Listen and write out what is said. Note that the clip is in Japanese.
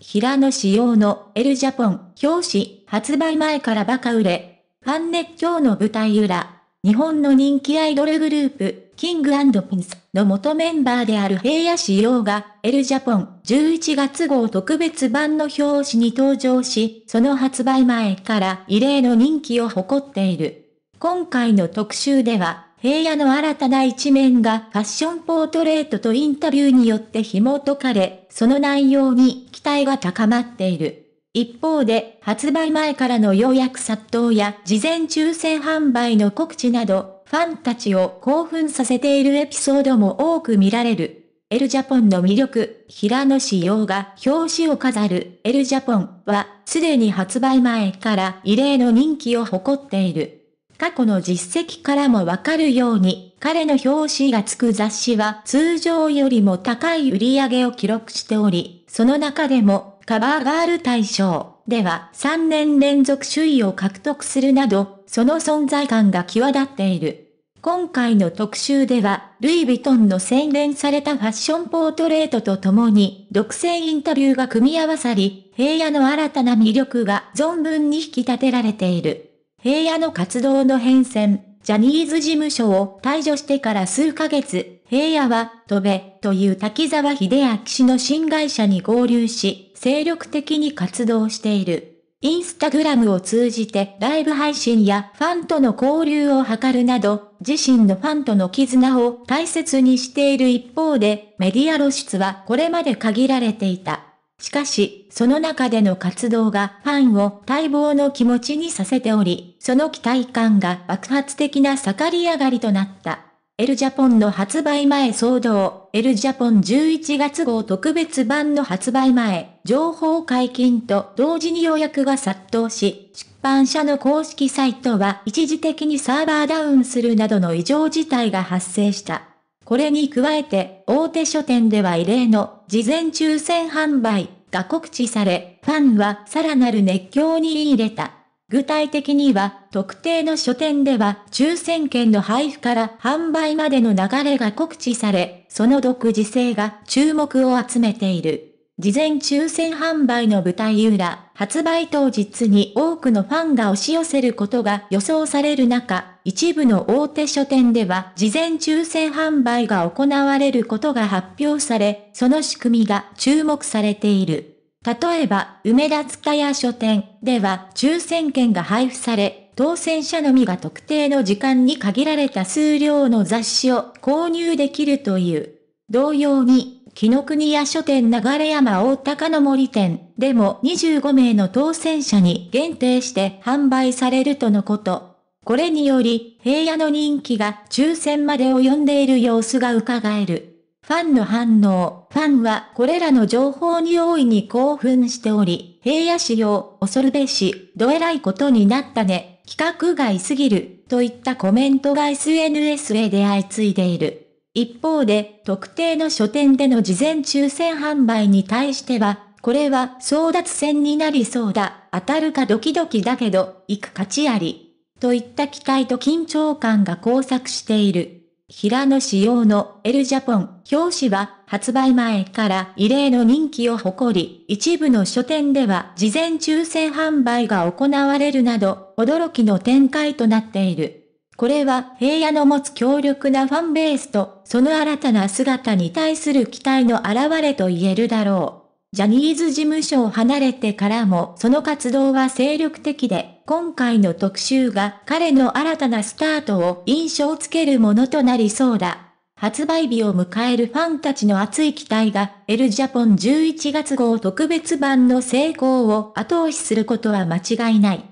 平野仕様のエルジャポン表紙発売前からバカ売れ。ファン熱狂の舞台裏。日本の人気アイドルグループ、キングピンスの元メンバーである平野仕様が、エルジャポン11月号特別版の表紙に登場し、その発売前から異例の人気を誇っている。今回の特集では、平野の新たな一面がファッションポートレートとインタビューによって紐解かれ、その内容に期待が高まっている。一方で、発売前からの予約殺到や事前抽選販売の告知など、ファンたちを興奮させているエピソードも多く見られる。エルジャポンの魅力、平野紫耀が表紙を飾るエルジャポンは、すでに発売前から異例の人気を誇っている。過去の実績からもわかるように、彼の表紙がつく雑誌は通常よりも高い売り上げを記録しており、その中でもカバーガール大賞では3年連続首位を獲得するなど、その存在感が際立っている。今回の特集では、ルイ・ヴィトンの洗練されたファッションポートレートとともに、独占インタビューが組み合わさり、平野の新たな魅力が存分に引き立てられている。平野の活動の変遷、ジャニーズ事務所を退場してから数ヶ月、平野は、飛べ、という滝沢秀明氏の新会社に合流し、精力的に活動している。インスタグラムを通じてライブ配信やファンとの交流を図るなど、自身のファンとの絆を大切にしている一方で、メディア露出はこれまで限られていた。しかし、その中での活動がファンを待望の気持ちにさせており、その期待感が爆発的な盛り上がりとなった。エルジャポンの発売前騒動、エルジャポン11月号特別版の発売前、情報解禁と同時に予約が殺到し、出版社の公式サイトは一時的にサーバーダウンするなどの異常事態が発生した。これに加えて、大手書店では異例の事前抽選販売が告知され、ファンはさらなる熱狂に入れた。具体的には、特定の書店では抽選券の配布から販売までの流れが告知され、その独自性が注目を集めている。事前抽選販売の舞台裏、発売当日に多くのファンが押し寄せることが予想される中、一部の大手書店では事前抽選販売が行われることが発表され、その仕組みが注目されている。例えば、梅田塚屋書店では抽選券が配布され、当選者のみが特定の時間に限られた数量の雑誌を購入できるという。同様に、木の国屋書店流山大高の森店でも25名の当選者に限定して販売されるとのこと。これにより、平野の人気が抽選まで及んでいる様子が伺える。ファンの反応、ファンはこれらの情報に大いに興奮しており、平野市を恐るべし、どえらいことになったね、企画外すぎる、といったコメントが SNS へで相次いでいる。一方で、特定の書店での事前抽選販売に対しては、これは争奪戦になりそうだ、当たるかドキドキだけど、行く価値あり。といった期待と緊張感が交錯している。平野仕様のエルジャポン表紙は発売前から異例の人気を誇り、一部の書店では事前抽選販売が行われるなど、驚きの展開となっている。これは平野の持つ強力なファンベースと、その新たな姿に対する期待の表れと言えるだろう。ジャニーズ事務所を離れてからもその活動は精力的で、今回の特集が彼の新たなスタートを印象つけるものとなりそうだ。発売日を迎えるファンたちの熱い期待が、エルジャポン11月号特別版の成功を後押しすることは間違いない。